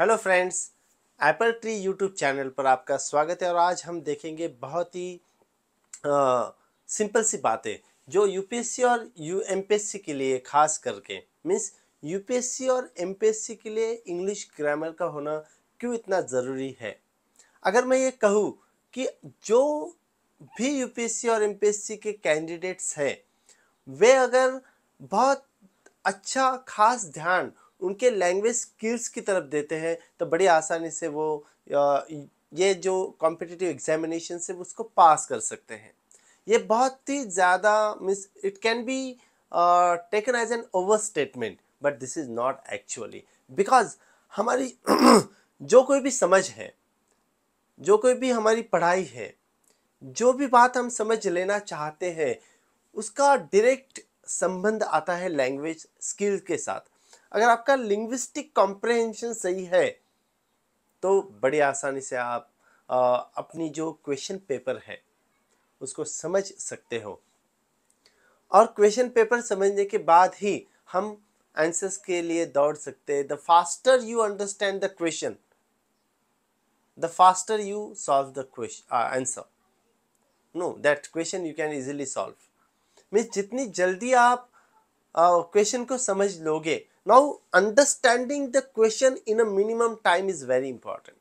Hello friends apple tree YouTube channel पर आपका स्वागत है और आज हम देखेंगे बहुत ही सिंपल सी बातें जो यूपीएससी और यू के लिए खास करके मीन्स यूपीएससी और एम के लिए इंग्लिश ग्रामर का होना क्यों इतना ज़रूरी है अगर मैं ये कहूँ कि जो भी यूपीएससी और एम के कैंडिडेट्स हैं वे अगर बहुत अच्छा खास ध्यान उनके लैंग्वेज स्किल्स की तरफ देते हैं तो बड़ी आसानी से वो ये जो कॉम्पिटिटिव एग्जामिनेशन से उसको पास कर सकते हैं ये बहुत ही ज़्यादा means it can be taken as an overstatement but this is not actually because हमारी जो कोई भी समझ है जो कोई भी हमारी पढ़ाई है जो भी बात हम समझ लेना चाहते हैं उसका डायरेक्ट संबंध आता है लैंग्वेज स्किल के साथ अगर आपका लिंग्विस्टिक कॉम्प्रहेंशन सही है तो बड़ी आसानी से आप आ, अपनी जो क्वेश्चन पेपर है उसको समझ सकते हो और क्वेश्चन पेपर समझने के बाद ही हम आंसर्स के लिए दौड़ सकते हैं the faster you understand the question the faster you solve the question answer know that question you can easily solve means जितनी जल्दी आप क्वेश्चन uh, को समझ लोगे Now understanding the question in a minimum time is very important.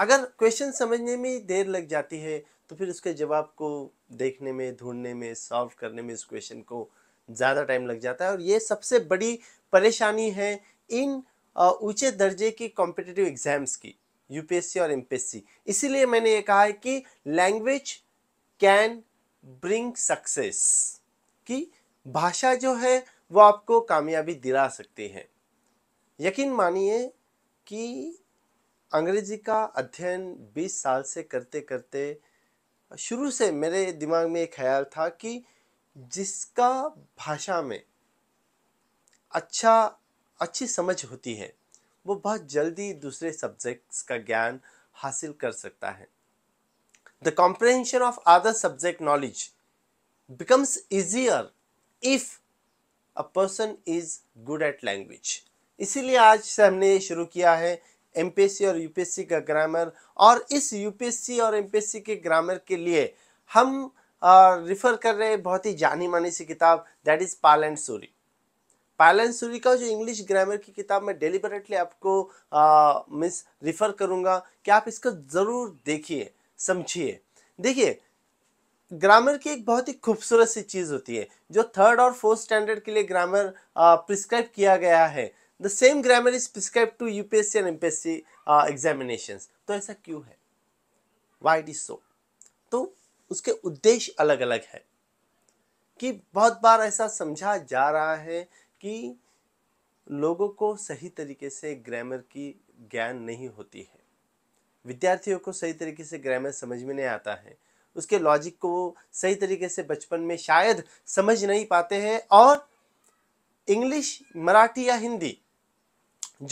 अगर question समझने में देर लग जाती है तो फिर उसके जवाब को देखने में ढूंढने में सॉल्व करने में इस question को ज़्यादा time लग जाता है और ये सबसे बड़ी परेशानी है इन ऊंचे दर्जे की कॉम्पिटेटिव एग्ज़ाम्स की यूपीएससी और एमपीएससी इसीलिए मैंने ये कहा है कि लैंग्वेज कैन ब्रिंग सक्सेस कि भाषा जो है वो आपको कामयाबी दिला सकते हैं यकीन मानिए कि अंग्रेजी का अध्ययन 20 साल से करते करते शुरू से मेरे दिमाग में एक ख्याल था कि जिसका भाषा में अच्छा अच्छी समझ होती है वो बहुत जल्दी दूसरे सब्जेक्ट्स का ज्ञान हासिल कर सकता है the comprehension of other subject knowledge becomes easier if a person is good at language इसीलिए आज से हमने शुरू किया है एम और यूपीएससी का ग्रामर और इस यूपीएससी और एम के ग्रामर के लिए हम रिफ़र कर रहे हैं बहुत ही जानी मानी सी किताब that is Pal and Suri Pal and Suri का जो इंग्लिश ग्रामर की किताब मैं डेलीबरेटली आपको मिस रिफ़र करूँगा कि आप इसको ज़रूर देखिए समझिए देखिए ग्रामर की एक बहुत ही खूबसूरत सी चीज़ होती है जो थर्ड और फोर्थ स्टैंडर्ड के लिए ग्रामर प्रिस्क्राइब किया गया है the same grammar is prescribe to UPSC and MPSC examination तो ऐसा क्यों है वाई इज सो तो उसके उद्देश्य अलग अलग है कि बहुत बार ऐसा समझा जा रहा है कि लोगों को सही तरीके से ग्रामर की ज्ञान नहीं होती है विद्यार्थियों को सही तरीके से ग्रामर समझ में नहीं आता है उसके लॉजिक को वो सही तरीके से बचपन में शायद समझ नहीं पाते हैं और इंग्लिश मराठी या हिंदी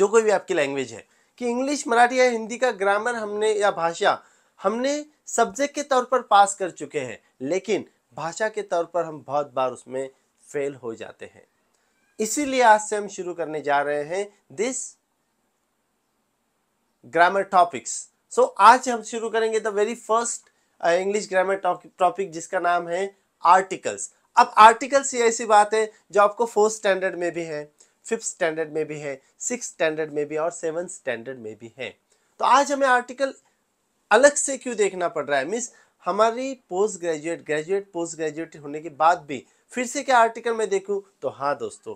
जो कोई भी आपकी लैंग्वेज है कि इंग्लिश मराठी या हिंदी का ग्रामर हमने या भाषा हमने सब्जेक्ट के तौर पर पास कर चुके हैं लेकिन भाषा के तौर पर हम बहुत बार उसमें फेल हो जाते हैं इसीलिए आज से हम शुरू करने जा रहे हैं दिस ग्रामर टॉपिक्स सो आज हम शुरू करेंगे the very first English grammar topic जिसका नाम है आर्टिकल्स अब आर्टिकल्स ये ऐसी बात है जो आपको फोर्थ स्टैंडर्ड में भी है फिफ्थ स्टैंडर्ड में भी है सिक्स स्टैंडर्ड में भी और सेवन स्टैंडर्ड में भी है तो आज हमें आर्टिकल अलग से क्यों देखना पड़ रहा है मीन्स हमारी post graduate graduate post graduate होने के बाद भी फिर से क्या आर्टिकल में देखूँ तो हाँ दोस्तों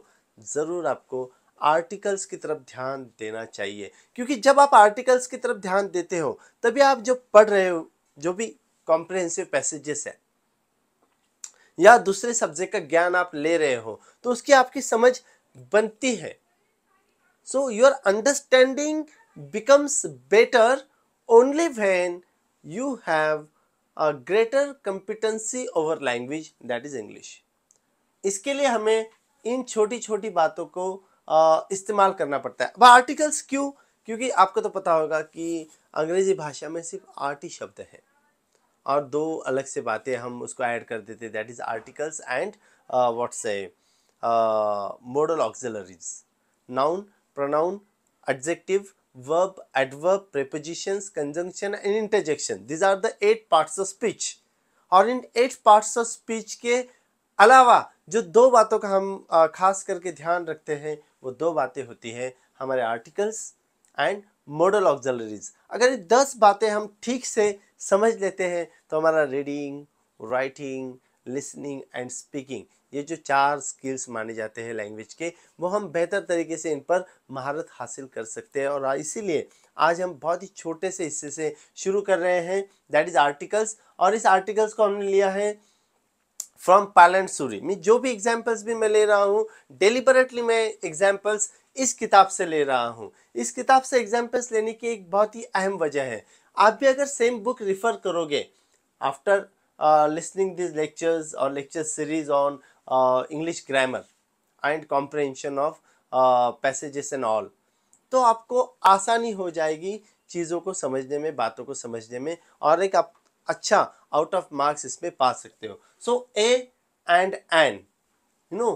ज़रूर आपको आर्टिकल्स की तरफ ध्यान देना चाहिए क्योंकि जब आप आर्टिकल्स की तरफ ध्यान देते हो तभी आप जो पढ़ रहे हो जो भी कॉम्प्रिहेंसिव पैसेजेस है या दूसरे सब्जेक्ट का ज्ञान आप ले रहे हो तो उसकी आपकी समझ बनती है so your understanding becomes better only when you have a greater competency over language that is English इसके लिए हमें इन छोटी छोटी बातों को इस्तेमाल करना पड़ता है अब आर्टिकल्स क्यों क्योंकि आपको तो पता होगा कि अंग्रेज़ी भाषा में सिर्फ आठ ही शब्द है और दो अलग से बातें हम उसको ऐड कर देते that is articles and what's a modal auxiliaries noun pronoun adjective verb adverb prepositions conjunction and interjection these are the eight parts of speech और इन एट पार्ट्स ऑफ स्पीच के अलावा जो दो बातों का हम uh, खास करके ध्यान रखते हैं वो दो बातें होती हैं हमारे आर्टिकल्स एंड मॉडल ऑक्जलरीज अगर ये दस बातें हम ठीक से समझ लेते हैं तो हमारा reading writing listening and speaking ये जो चार स्किल्स माने जाते हैं लैंग्वेज के वो हम बेहतर तरीके से इन पर महारत हासिल कर सकते हैं और इसीलिए आज हम बहुत ही छोटे से हिस्से से शुरू कर रहे हैं दैट इज़ आर्टिकल्स और इस आर्टिकल्स को हमने लिया है फ्रॉम पैलेंट सूरी मैं जो भी एग्जाम्पल्स भी मैं ले रहा हूँ डेलीबरेटली मैं एग्जाम्पल्स इस किताब से ले रहा हूँ इस किताब से एग्जाम्पल्स लेने की एक बहुत ही अहम वजह है आप भी अगर सेम बुक रिफ़र करोगे आफ्टर लिसनिंग दिस लेक्चर्स और lecture series on English grammar and comprehension of passages and all तो आपको आसानी हो जाएगी चीज़ों को समझने में बातों को समझने में और एक आप अच्छा आउट ऑफ मार्क्स इसमें पा सकते हो so a and an you know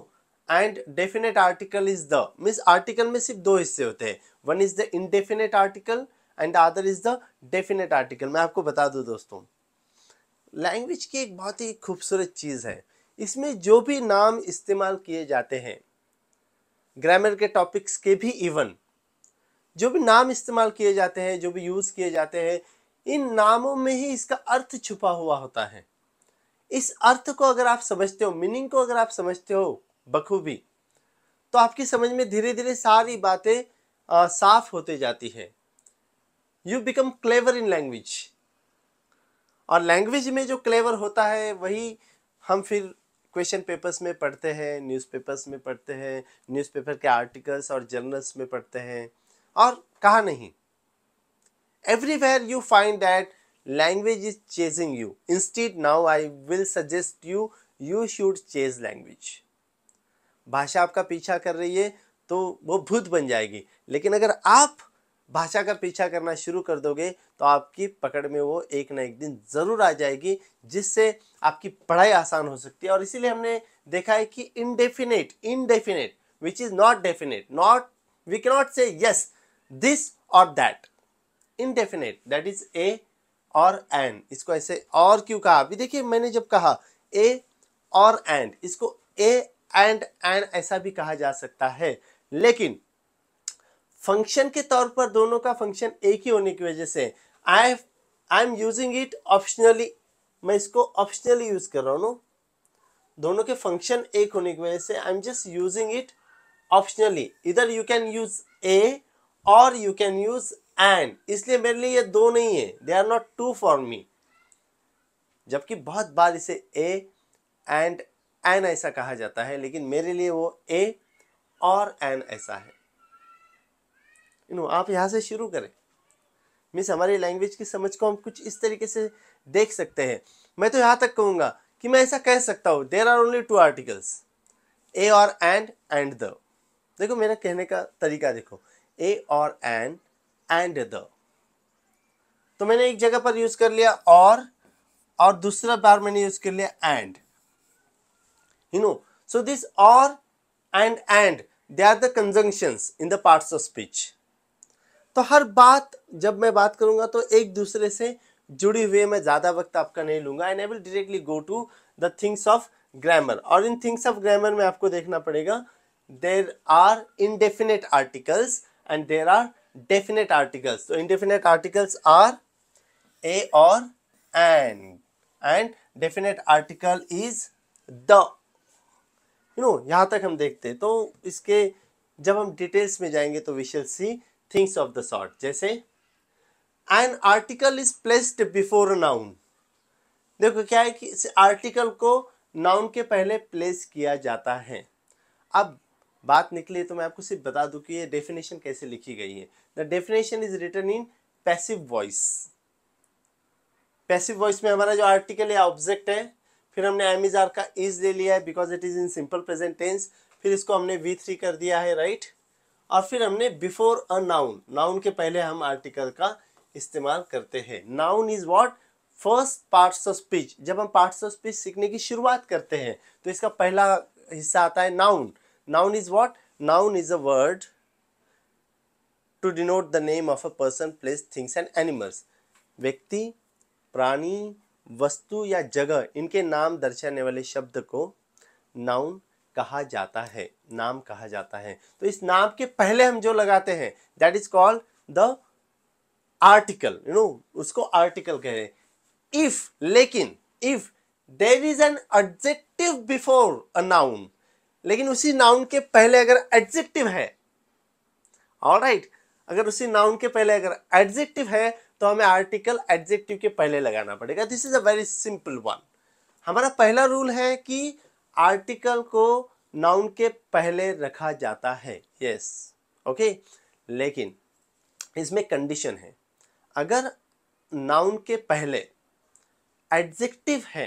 and definite article is the means article में सिर्फ दो हिस्से होते हैं one is the indefinite article and other is the definite article मैं आपको बता दूँ दोस्तों लैंग्वेज की एक बहुत ही खूबसूरत चीज़ है इसमें जो भी नाम इस्तेमाल किए जाते हैं ग्रामर के टॉपिक्स के भी इवन जो भी नाम इस्तेमाल किए जाते हैं जो भी यूज़ किए जाते हैं इन नामों में ही इसका अर्थ छुपा हुआ होता है इस अर्थ को अगर आप समझते हो मीनिंग को अगर आप समझते हो बखूबी तो आपकी समझ में धीरे धीरे सारी बातें साफ होते जाती है you become clever in language और लैंग्वेज में जो क्लेवर होता है वही हम फिर क्वेश्चन पेपर्स में पढ़ते हैं न्यूज़पेपर्स में पढ़ते हैं न्यूज़पेपर के आर्टिकल्स और जर्नल्स में पढ़ते हैं और कहा नहीं everywhere you find that language is chasing you instead now I will suggest you you should chase language भाषा आपका पीछा कर रही है तो वो भूत बन जाएगी लेकिन अगर आप भाषा का पीछा करना शुरू कर दोगे तो आपकी पकड़ में वो एक ना एक दिन ज़रूर आ जाएगी जिससे आपकी पढ़ाई आसान हो सकती है और इसीलिए हमने देखा है कि indefinite indefinite which is not definite not we cannot say yes this और that indefinite that is a और एन इसको ऐसे और क्यों कहा अभी देखिए मैंने जब कहा ए और एंड इसको ए एंड एंड ऐसा भी कहा जा सकता है लेकिन फंक्शन के तौर पर दोनों का फंक्शन एक ही होने की वजह से I I am using it optionally मैं इसको ऑप्शनली यूज कर रहा हूँ दोनों के फंक्शन एक होने की वजह से I am just using it optionally इधर यू कैन यूज ए और यू कैन यूज एंड इसलिए मेरे लिए ये दो नहीं है they are not two for me जबकि बहुत बार इसे ए एंड एन ऐसा कहा जाता है लेकिन मेरे लिए वो ए और एन ऐसा है यू नो आप यहाँ से शुरू करें मीन्स हमारी लैंग्वेज की समझ को हम कुछ इस तरीके से देख सकते हैं मैं तो यहाँ तक कहूँगा कि मैं ऐसा कह सकता हूँ there are only two articles a और एंड एंड द देखो मेरा कहने का तरीका देखो ए और एंड एंड द तो मैंने एक जगह पर यूज कर लिया और और दूसरा बार मैंने यूज कर लिया and you know so this और and and they are the conjunctions in the parts of speech तो हर बात जब मैं बात करूंगा तो एक दूसरे से जुड़ी हुई मैं ज़्यादा वक्त आपका नहीं लूंगा and I will directly go to the things of grammar और इन थिंग्स ऑफ ग्रामर में आपको देखना पड़ेगा there are indefinite articles and there are definite articles तो इनडेफिनेट आर्टिकल्स आर ए और and and definite article is the you know यहां तक हम देखते हैं तो इसके जब हम डिटेल्स में जाएंगे तो we see things of the sort जैसे an article is placed before noun देखो क्या है कि इस आर्टिकल को नाउन के पहले प्लेस किया जाता है अब बात निकली तो मैं आपको सिर्फ बता दूं कि ये डेफिनेशन कैसे लिखी गई है the definition is written in passive voice passive voice में हमारा जो आर्टिकल या ऑब्जेक्ट है फिर हमने एम इज आर का इज ले लिया है because it is in simple present tense फिर इसको हमने वी थ्री कर दिया है राइट right? और फिर हमने बिफोर अ नाउन नाउन के पहले हम आर्टिकल का इस्तेमाल करते हैं noun is what first parts of speech जब हम पार्ट्स ऑफ स्पीच सीखने की शुरुआत करते हैं तो इसका पहला हिस्सा आता है noun noun is what noun is a word to denote the name of a person place things and animals व्यक्ति प्राणी वस्तु या जगह इनके नाम दर्शाने वाले शब्द को नाउन कहा जाता है नाम कहा जाता है तो इस नाम के पहले हम जो लगाते हैं that is called the article you know उसको आर्टिकल कहे इफ लेकिन if there is an adjective before a noun लेकिन उसी नाउन के पहले अगर एडजेक्टिव है ऑल राइट right, अगर उसी नाउन के पहले अगर एडजेक्टिव है तो हमें आर्टिकल एडजेक्टिव के पहले लगाना पड़ेगा this is a very simple one हमारा पहला रूल है कि आर्टिकल को नाउन के पहले रखा जाता है यस ओके लेकिन इसमें कंडीशन है अगर नाउन के पहले एडजेक्टिव है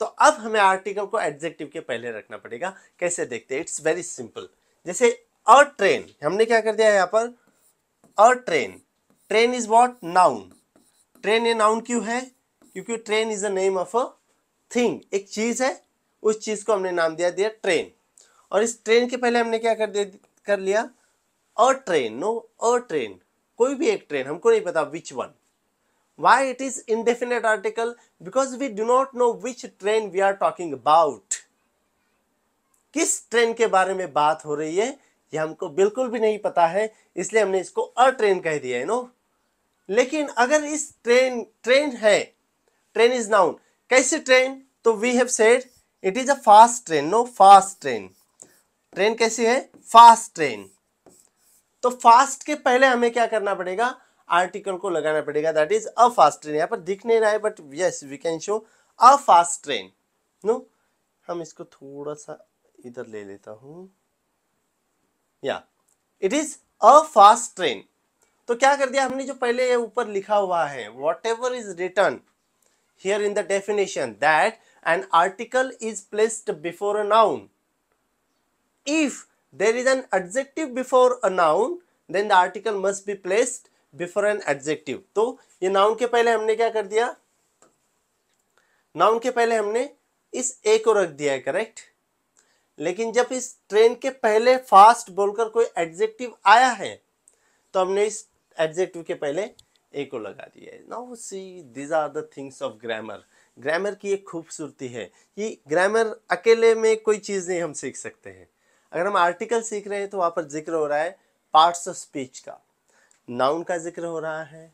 तो अब हमें आर्टिकल को एडजेक्टिव के पहले रखना पड़ेगा कैसे देखते हैं इट्स वेरी सिंपल जैसे अ ट्रेन हमने क्या कर दिया है यहाँ पर a train train is what noun train a noun क्यों है क्योंकि train is a name of a thing एक चीज है उस चीज़ को हमने नाम दिया दिया ट्रेन और इस ट्रेन के पहले हमने क्या कर दे कर लिया a train no a train कोई भी एक ट्रेन हमको नहीं पता which one why it is indefinite article because we do not know which train we are talking about किस ट्रेन के बारे में बात हो रही है ये हमको बिल्कुल भी नहीं पता है इसलिए हमने इसको अ ट्रेन कह दिया है नो लेकिन अगर इस ट्रेन ट्रेन है ट्रेन इज नाउन कैसे ट्रेन तो we have said it is a fast train no fast train train कैसी है फास्ट ट्रेन तो फास्ट के पहले हमें क्या करना पड़ेगा आर्टिकल को लगाना पड़ेगा that is a fast train यहाँ पर दिख नहीं रहा है but yes we can show a fast train no हम इसको थोड़ा सा इधर ले लेता हूं या it is a fast train तो क्या कर दिया हमने जो पहले ऊपर लिखा हुआ है whatever is written here in the definition that an article is placed before a noun. If there is an adjective before a noun, then the article must be placed before an adjective. तो ये noun के पहले हमने क्या कर दिया noun के पहले हमने इस ए को रख दिया है करेक्ट लेकिन जब इस ट्रेन के पहले फास्ट बोलकर कोई एडजेक्टिव आया है तो हमने इस एडजेक्टिव के पहले ए को लगा दिया है now see these are the things of grammar grammar की एक खूबसूरती है कि ग्रामर अकेले में कोई चीज़ नहीं हम सीख सकते हैं अगर हम आर्टिकल सीख रहे हैं तो वहाँ पर जिक्र हो रहा है पार्ट्स ऑफ स्पीच का नाउन का जिक्र हो रहा है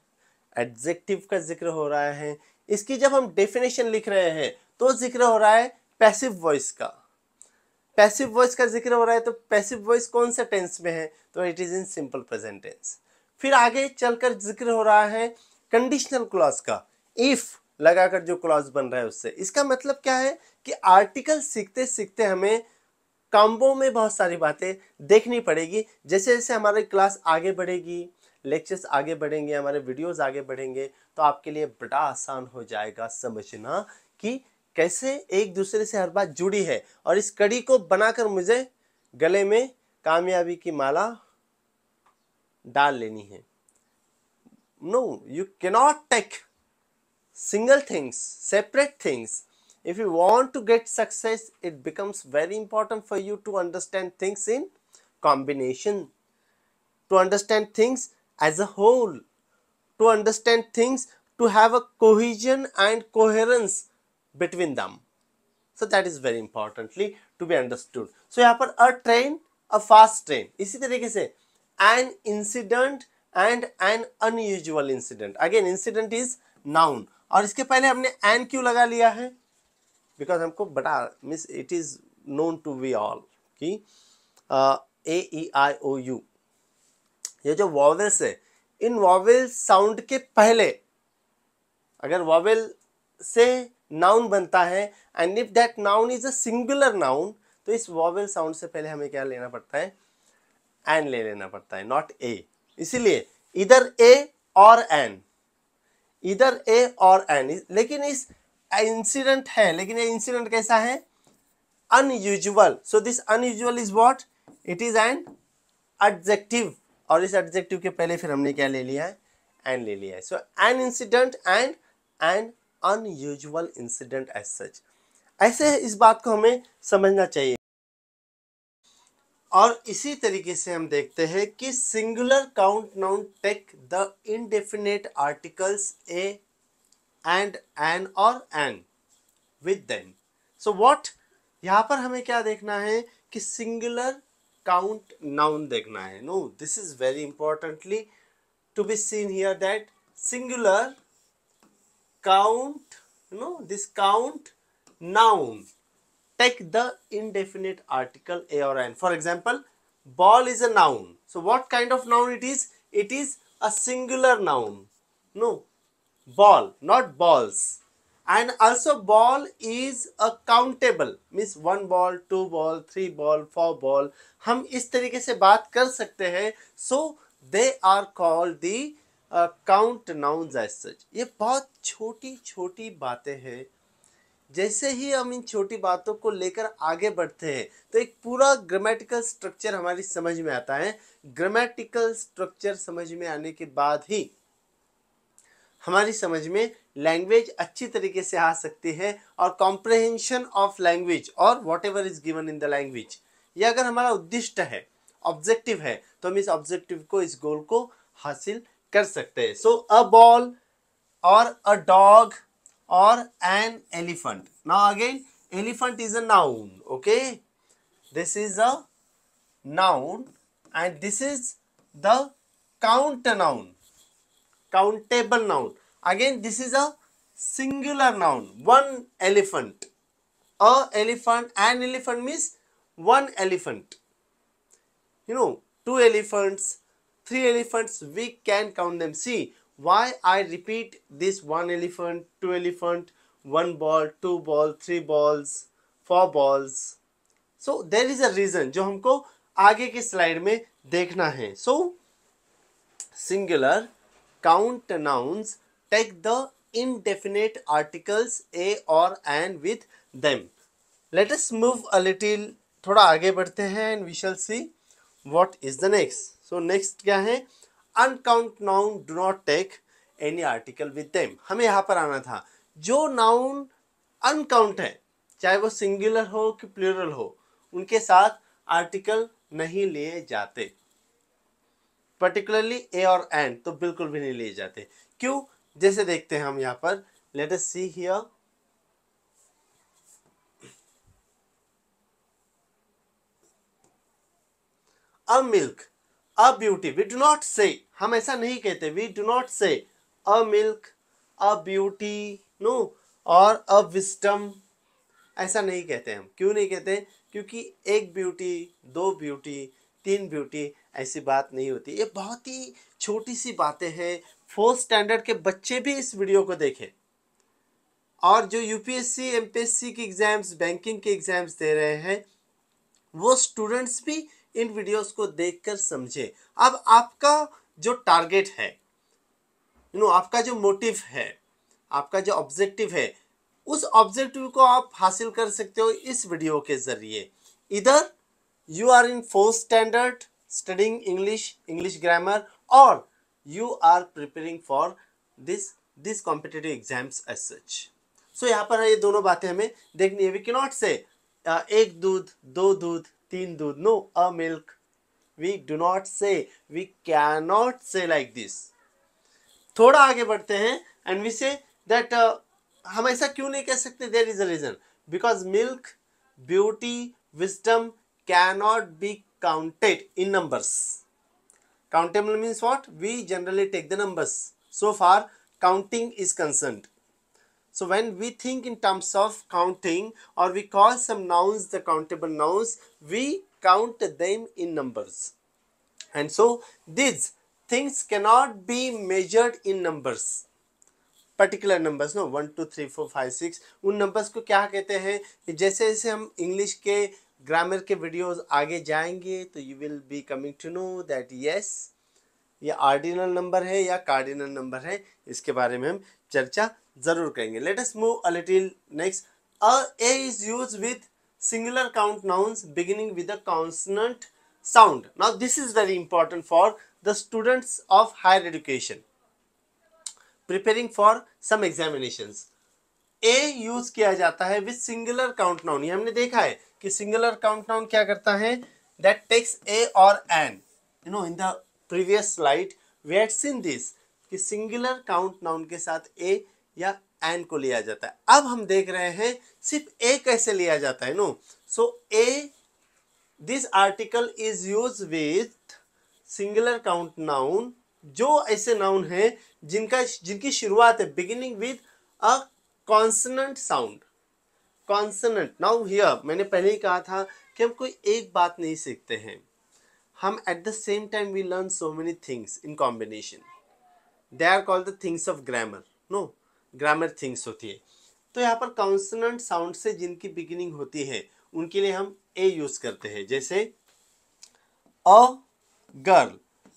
एडजेक्टिव का जिक्र हो रहा है इसकी जब हम डेफिनेशन लिख रहे हैं तो जिक्र हो रहा है पैसिव वॉइस का पैसिव वॉइस का जिक्र हो रहा है तो पैसिव वॉइस कौन से टेंस में है तो it is in simple present tense फिर आगे चलकर जिक्र हो रहा है कंडीशनल क्लॉज का इफ़ लगाकर जो क्लॉज बन रहा है उससे इसका मतलब क्या है कि आर्टिकल सीखते सीखते हमें काम्बो में बहुत सारी बातें देखनी पड़ेगी जैसे जैसे हमारी क्लास आगे बढ़ेगी लेक्चर्स आगे बढ़ेंगे हमारे वीडियोस आगे बढ़ेंगे तो आपके लिए बड़ा आसान हो जाएगा समझना कि कैसे एक दूसरे से हर बात जुड़ी है और इस कड़ी को बनाकर मुझे गले में कामयाबी की माला डाल लेनी है no you cannot take single things, separate things. If you want to get success, it becomes very important for you to understand things in combination, to understand things as a whole, to understand things to have a cohesion and coherence between them. So that is very importantly to be understood. So you have a train, a fast train. इसी तरीके से an incident and an unusual incident. Again, incident is noun. और इसके पहले हमने N Q लगा लिया है बिकॉज हमको बटा means it is known to we all कि A E I O you ये जो वॉवेल्स है इन वॉवेल साउंड के पहले अगर वॉवेल से नाउन बनता है and if that noun is a singular noun तो इस वॉवेल साउंड से पहले हमें क्या लेना पड़ता है एन ले लेना पड़ता है नॉट ए इसीलिए इधर ए और एन इधर ए और एन लेकिन इस इंसिडेंट है लेकिन ये इंसिडेंट कैसा है unusual so this unusual is what it is an adjective और इस एडजेक्टिव के पहले फिर हमने क्या ले लिया है एन ले लिया है so an incident and an unusual incident as such ऐसे इस बात को हमें समझना चाहिए और इसी तरीके से हम देखते हैं कि singular count noun take the indefinite articles a and an और an with then so what यहां पर हमें क्या देखना है कि सिंगुलर काउंट नाउन देखना है no this is very importantly to be seen here that singular count no this count noun take the indefinite article a or an. For example, ball is a noun. So what kind of noun it is? It is a singular noun. No, ball, not balls. And also ball is a countable. Means one ball, two ball, three ball, four ball. hum is tarike se baat kar sakte hain So they are called the uh, count nouns as such ye bahut choti choti baatein hain जैसे ही हम इन छोटी बातों को लेकर आगे बढ़ते हैं तो एक पूरा ग्रामेटिकल स्ट्रक्चर हमारी समझ में आता है ग्रामेटिकल स्ट्रक्चर समझ में आने के बाद ही हमारी समझ में लैंग्वेज अच्छी तरीके से आ सकती है और कॉम्प्रहेंशन ऑफ लैंग्वेज और whatever is given in the language यह अगर हमारा उद्दिष्ट है ऑब्जेक्टिव है तो हम इस ऑब्जेक्टिव को इस गोल को हासिल कर सकते हैं सो अ बॉल और a dog or an elephant. Now again, elephant is a noun, okay? This is a noun and this is the count noun, countable noun. Again, this is a singular noun, one elephant. A elephant, an elephant means one elephant. You know, two elephants, three elephants, we can count them. See, why i repeat this one elephant two elephant one ball two ball three balls four balls so there is a reason jo humko aage के slide mein dekhna hai so singular count nouns take the indefinite articles a or an with them let us move a little थोड़ा आगे बढ़ते हैं and we shall see what is the next so next क्या है uncount noun do not take any article with them हमें यहाँ पर आना था जो नाउन अनकाउंट है चाहे वो सिंगुलर हो कि प्लूरल हो उनके साथ आर्टिकल नहीं लिए जाते पर्टिकुलरली ए और एन तो बिल्कुल भी नहीं लिए जाते क्यों जैसे देखते हैं हम यहाँ पर let us see here a milk a beauty we do not say हम ऐसा नहीं कहते we do not say a milk a beauty no और अ विस्टम ऐसा नहीं कहते हम क्यों नहीं कहते क्योंकि एक ब्यूटी दो ब्यूटी तीन ब्यूटी ऐसी बात नहीं होती ये बहुत ही छोटी सी बातें हैं फोर्थ स्टैंडर्ड के बच्चे भी इस वीडियो को देखें और जो यूपीएससी एमपीएससी के एग्ज़ाम्स बैंकिंग के एग्ज़ाम्स दे रहे हैं वो स्टूडेंट्स भी इन वीडियोस को देखकर समझे अब आपका जो टारगेट है यू नो आपका जो मोटिव है आपका जो ऑब्जेक्टिव है उस ऑब्जेक्टिव को आप हासिल कर सकते हो इस वीडियो के ज़रिए इधर you are in fourth standard studying English English grammar और you are preparing for this this competitive exams as such so यहाँ पर ये दोनों बातें हमें देखनी है वी के नॉट से एक दूध दो दूध तीन दूध no a milk we do not say we cannot say like this थोड़ा आगे बढ़ते हैं एंड वी से दैट हम ऐसा क्यों नहीं कह सकते there is a reason because milk beauty wisdom cannot be counted in numbers. Countable means what? We generally take the numbers. So far, counting is concerned. So when we think in terms of counting or we call some nouns the countable nouns, we count them in numbers and so these things cannot be measured in numbers particular numbers no one two three four five six उन numbers को क्या कहते हैं कि जैसे जैसे हम English के ग्रामर के वीडियोस आगे जाएंगे तो you will be coming to know that yes ये आर्डिनल नंबर है या कार्डिनल नंबर है इसके बारे में हम चर्चा ज़रूर करेंगे let us move a little next a a is use with singular count nouns beginning with a consonant sound. Now this is very important for the students of higher education preparing for some examinations. A use किया जाता है with singular count noun ये हमने देखा है कि singular count noun क्या करता है दैट टेक्स ए और an you know in the previous slide we had seen this कि सिंगुलर काउंट नाउन के साथ ए या एन को लिया जाता है अब हम देख रहे हैं सिर्फ ए कैसे लिया जाता है no so a this article is use with singular count noun जो ऐसे नाउन है जिनका जिनकी शुरुआत है beginning with a consonant sound consonant now here मैंने पहले ही कहा था कि हम कोई एक बात नहीं सीखते हैं हम at the same time we learn so many things in combination they are called the things of grammar no grammar things होती है तो यहाँ पर कॉन्सनट साउंड से जिनकी बिगिनिंग होती है उनके लिए हम ए यूज करते हैं जैसे a girl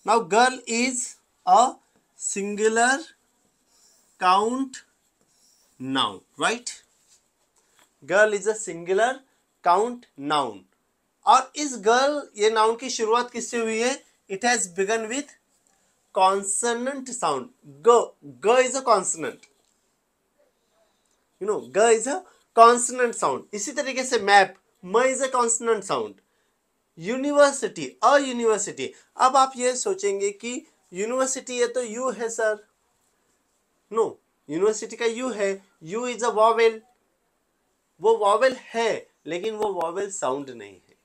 now girl is a singular count noun right girl is a singular count noun और इस गर्ल ये नाउन की शुरुआत किससे हुई है it has begun with consonant sound ग is a consonant you know ग इज अ कॉन्सनेंट साउंड इसी तरीके से मैप म is a consonant sound university a university अब आप ये सोचेंगे कि यूनिवर्सिटी है तो यू है सर नो यूनिवर्सिटी का यू है यू इज अ वॉवेल वो वॉवेल है लेकिन वो वॉवेल साउंड नहीं है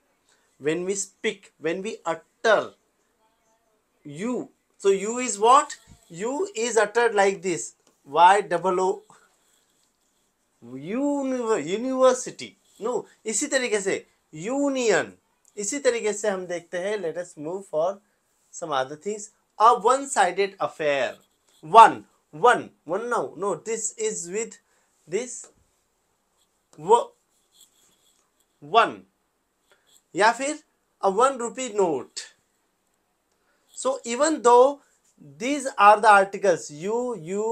when we speak when we utter U so U is what U is utter like this Y double O university no इसी तरीके से यूनियन इसी तरीके से हम देखते हैं let us move for some other things a one sided affair one one one no no this is with this वो वन या फिर a one rupee note so even though these are the articles you you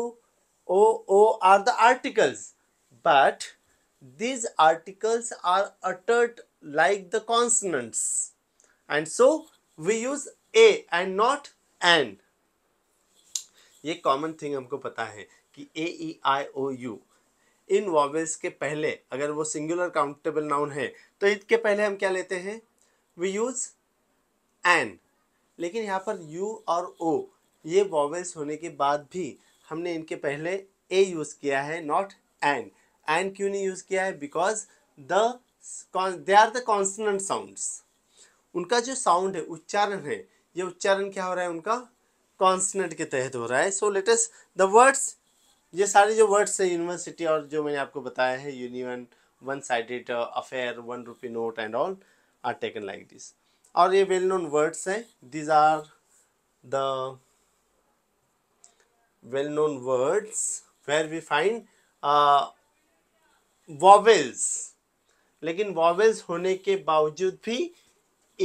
oh oh are the articles but these articles are uttered like the consonants and so we use a and not an ये common thing हमको पता है कि A E I O you in vowels के पहले अगर वो singular countable noun है तो इसके पहले हम क्या लेते हैं वी यूज एन लेकिन यहाँ पर यू और ओ ये वॉवल्स होने के बाद भी हमने इनके पहले ए यूज़ किया है नॉट एन एंड क्यों नहीं यूज़ किया है because the they are the consonant sound उनका जो साउंड है उच्चारण है ये उच्चारण क्या हो रहा है उनका कॉन्सनेंट के तहत हो रहा है सो लेटेस्ट द वर्ड्स ये सारे जो वर्ड्स है यूनिवर्सिटी और जो मैंने आपको बताया है union one sided affair one rupee note and all are taken like this और ये वेल नोन वर्ड्स हैं these are the well known words where we find vowels लेकिन वॉवेल्स होने के बावजूद भी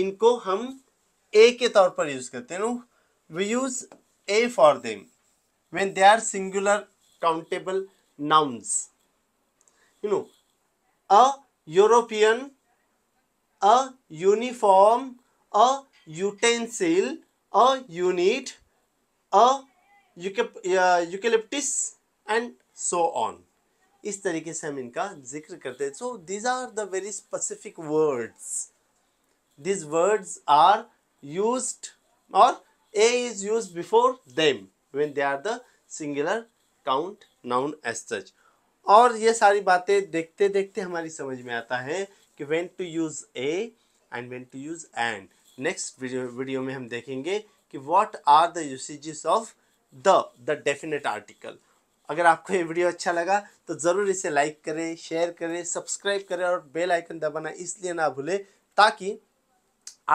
इनको हम ए के तौर पर यूज करते हैं no we use A for them when they are singular countable nouns you know a European a uniform a utensil a unit a eucalyptus and so on इस तरीके से हम इनका जिक्र करते हैं so these are the very specific words these words are use और A is use before them when they are the singular count noun as such और ये सारी बातें देखते देखते हमारी समझ में आता है कि when to use A and when to use an next video में हम देखेंगे कि what are the usage of the definite article अगर आपको ये वीडियो अच्छा लगा तो ज़रूर इसे लाइक करें शेयर करें सब्सक्राइब करें और बेल आइकन दबाना इसलिए ना भूलें ताकि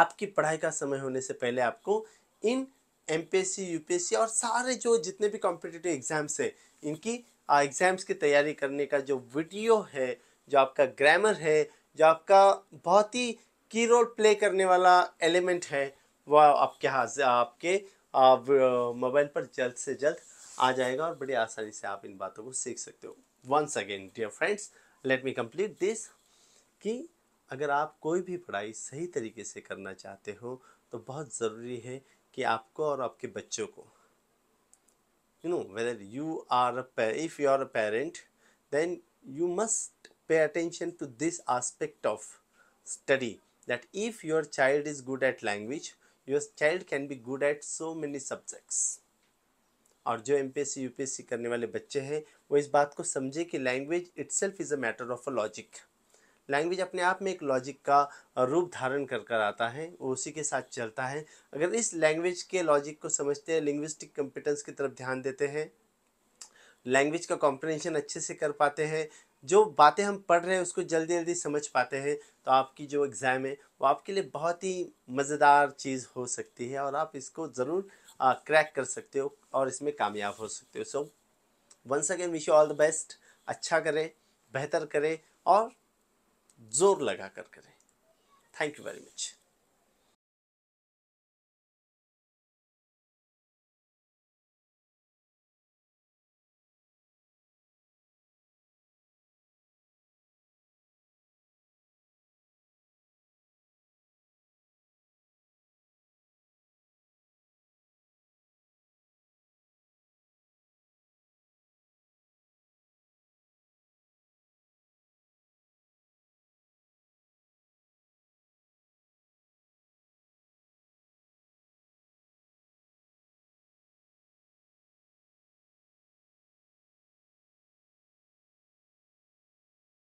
आपकी पढ़ाई का समय होने से पहले आपको इन एम यूपीएससी और सारे जो जितने भी कॉम्पिटेटिव एग्ज़ाम्स है इनकी एग्ज़ाम्स की तैयारी करने का जो वीडियो है जो आपका ग्रामर है जो आपका बहुत ही की रोल प्ले करने वाला एलिमेंट है वह आपके हाथ आपके मोबाइल पर जल्द से जल्द आ जाएगा और बड़ी आसानी से आप इन बातों को सीख सकते हो once again dear friends let me complete this कि अगर आप कोई भी पढ़ाई सही तरीके से करना चाहते हो तो बहुत ज़रूरी है कि आपको और आपके बच्चों को you know whether you are if you are a parent then you must pay attention to this aspect of study that if your child is good at language your child can be good at so many subjects और जो M P करने वाले बच्चे हैं वो इस बात को समझे कि language self is a matter of a logic language अपने आप में एक लॉजिक का रूप धारण कर कर आता है वो उसी के साथ चलता है अगर इस लैंग्वेज के लॉजिक को समझते हैं लिंग्विस्टिक कम्पिटेंस की तरफ ध्यान देते हैं लैंग्वेज का कॉम्प्रेंशन अच्छे से कर पाते हैं जो बातें हम पढ़ रहे हैं उसको जल्दी जल्दी समझ पाते हैं तो आपकी जो एग्ज़ाम है वो आपके लिए बहुत ही मज़ेदार चीज़ हो सकती है और आप इसको ज़रूर क्रैक कर सकते हो और इसमें कामयाब हो सकते हो so once again wish you all the best अच्छा करें बेहतर करें और ज़ोर लगा कर करें थैंक यू वेरी मच